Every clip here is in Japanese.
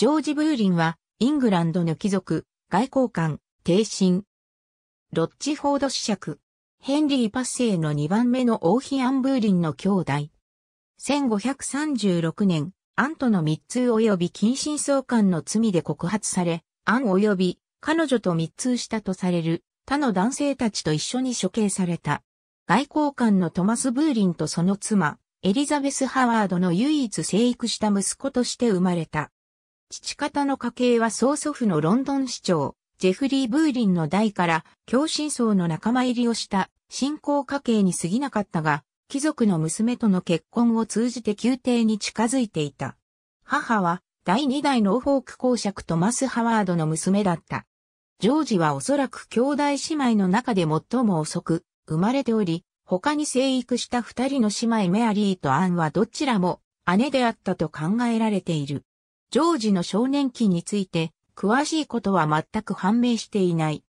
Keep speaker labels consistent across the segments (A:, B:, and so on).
A: ジョージ・ブーリンは、イングランドの貴族、外交官、帝臣。ロッチフォード子爵。ヘンリー・パッセーの2番目の王妃アン・ブーリンの兄弟。1536年、アンとの密通及び近親相関の罪で告発され、アン及び彼女と密通したとされる他の男性たちと一緒に処刑された。外交官のトマス・ブーリンとその妻、エリザベス・ハワードの唯一生育した息子として生まれた。父方の家系は曽祖父のロンドン市長、ジェフリー・ブーリンの代から、共親層の仲間入りをした、信仰家系に過ぎなかったが、貴族の娘との結婚を通じて宮廷に近づいていた。母は、第二代ノーフォーク公爵トマス・ハワードの娘だった。ジョージはおそらく兄弟姉妹の中で最も遅く、生まれており、他に生育した二人の姉妹メアリーとアンはどちらも姉であったと考えられている。ジョージの少年期について、詳しいことは全く判明していない。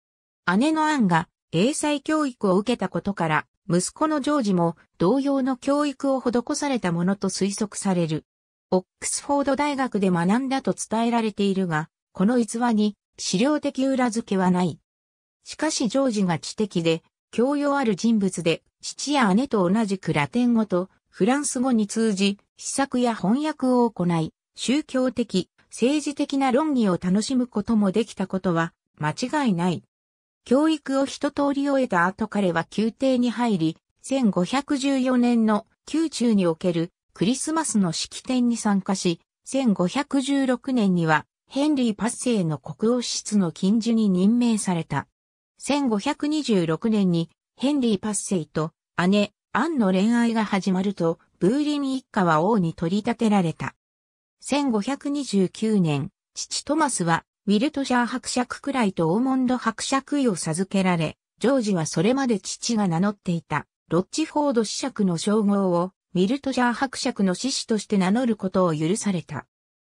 A: 姉のアンが英才教育を受けたことから、息子のジョージも同様の教育を施されたものと推測される。オックスフォード大学で学んだと伝えられているが、この逸話に資料的裏付けはない。しかしジョージが知的で、教養ある人物で、父や姉と同じくラテン語とフランス語に通じ、試作や翻訳を行い、宗教的、政治的な論議を楽しむこともできたことは間違いない。教育を一通り終えた後彼は宮廷に入り、1514年の宮中におけるクリスマスの式典に参加し、1516年にはヘンリー・パッセイの国王室の禁所に任命された。1526年にヘンリー・パッセイと姉、アンの恋愛が始まると、ブーリン一家は王に取り立てられた。1529年、父トマスは、ウィルトシャー伯爵くらいとオーモンド伯爵位を授けられ、ジョージはそれまで父が名乗っていた、ロッチフォード子爵の称号を、ウィルトシャー伯爵の子子として名乗ることを許された。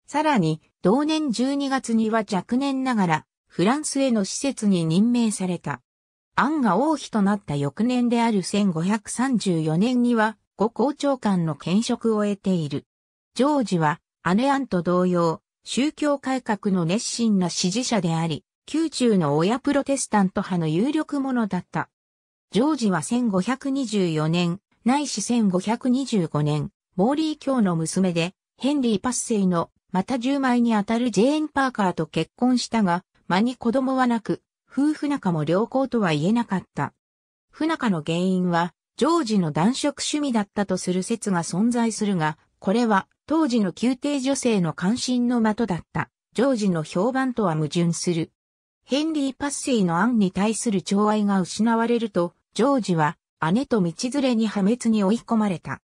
A: さらに、同年12月には若年ながら、フランスへの施設に任命された。アンが王妃となった翌年である1534年には、ご校長官の兼職を得ている。ジョージは、姉アンと同様、宗教改革の熱心な支持者であり、宮中の親プロテスタント派の有力者だった。ジョージは1524年、ないし1525年、モーリー教の娘で、ヘンリー・パッセイの、また10枚にあたるジェーン・パーカーと結婚したが、間に子供はなく、夫婦仲も良好とは言えなかった。不仲の原因は、ジョージの男食趣味だったとする説が存在するが、これは当時の宮廷女性の関心の的だったジョージの評判とは矛盾する。ヘンリー・パッセイの案に対する寵愛が失われると、ジョージは姉と道連れに破滅に追い込まれた。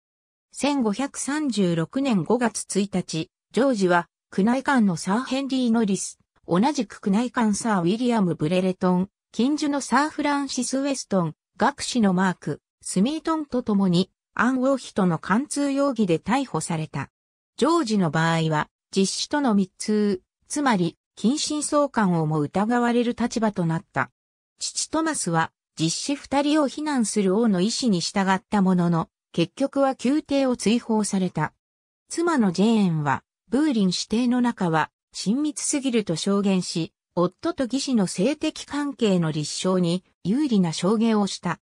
A: 1536年5月1日、ジョージは区内官のサー・ヘンリー・ノリス、同じく区内官サー・ウィリアム・ブレレトン、近所のサー・フランシス・ウェストン、学士のマーク、スミートンと共に暗号費との貫通容疑で逮捕された。ジョージの場合は、実施との密通、つまり、近親相関をも疑われる立場となった。父トマスは、実施二人を非難する王の意思に従ったものの、結局は宮廷を追放された。妻のジェーンは、ブーリン指定の中は、親密すぎると証言し、夫と義士の性的関係の立証に有利な証言をした。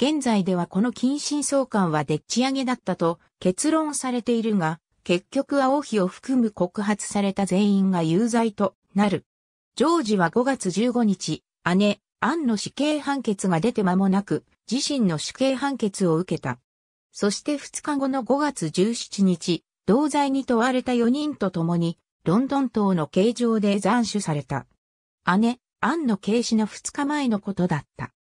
A: 現在ではこの近親相関はでっち上げだったと結論されているが、結局青日を含む告発された全員が有罪となる。ジョージは5月15日、姉、アンの死刑判決が出て間もなく、自身の死刑判決を受けた。そして2日後の5月17日、同罪に問われた4人と共に、ロンドン島の刑場で斬首された。姉、アンの刑死の2日前のことだった。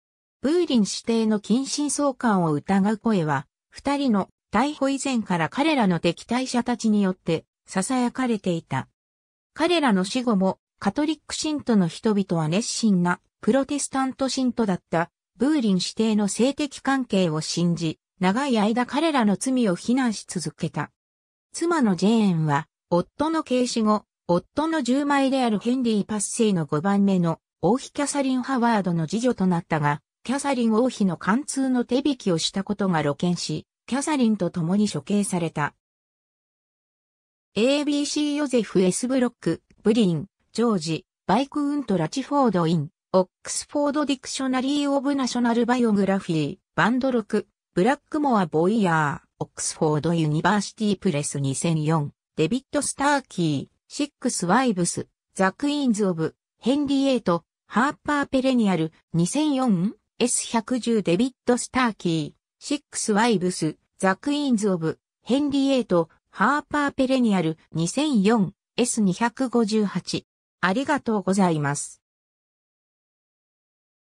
A: ブーリン指定の近親相関を疑う声は、二人の逮捕以前から彼らの敵対者たちによって囁かれていた。彼らの死後もカトリック信徒の人々は熱心なプロテスタント信徒だったブーリン指定の性的関係を信じ、長い間彼らの罪を非難し続けた。妻のジェーンは、夫の軽死後、夫の10枚であるヘンリー・パッセイの5番目の王妃キャサリン・ハワードの次女となったが、キャサリン王妃の貫通の手引きをしたことが露見し、キャサリンと共に処刑された。ABC ヨゼフ S ブロック、ブリン、ジョージ、バイクウントラチフォードイン、オックスフォードディクショナリー・オブ・ナショナル・バイオグラフィー、バンド6、ブラックモア・ボイヤー、オックスフォード・ユニバーシティ・プレス2004、デビッド・スターキー、シックス・ワイブス、ザ・クイーンズ・オブ、ヘンリエート、ハーパー・ペレニアル、2004? S110 デビッド・スターキー、シックス・ワイブス、ザ・クイーンズ・オブ、ヘンリー・エイト、ハーパー・ペレニアル、2004、S258。ありがとうございます。